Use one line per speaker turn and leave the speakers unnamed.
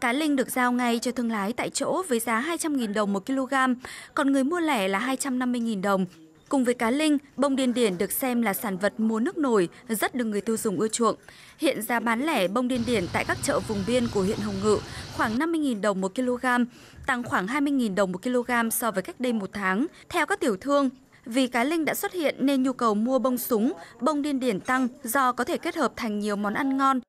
Cá linh được giao ngay cho thương lái tại chỗ với giá 200.000 đồng một kg, còn người mua lẻ là 250.000 đồng. Cùng với cá linh, bông điên điển được xem là sản vật mua nước nổi, rất được người tiêu dùng ưa chuộng. Hiện giá bán lẻ bông điên điển tại các chợ vùng biên của huyện Hồng Ngự khoảng 50.000 đồng một kg, tăng khoảng 20.000 đồng một kg so với cách đây một tháng. Theo các tiểu thương, vì cá linh đã xuất hiện nên nhu cầu mua bông súng, bông điên điển tăng do có thể kết hợp thành nhiều món ăn ngon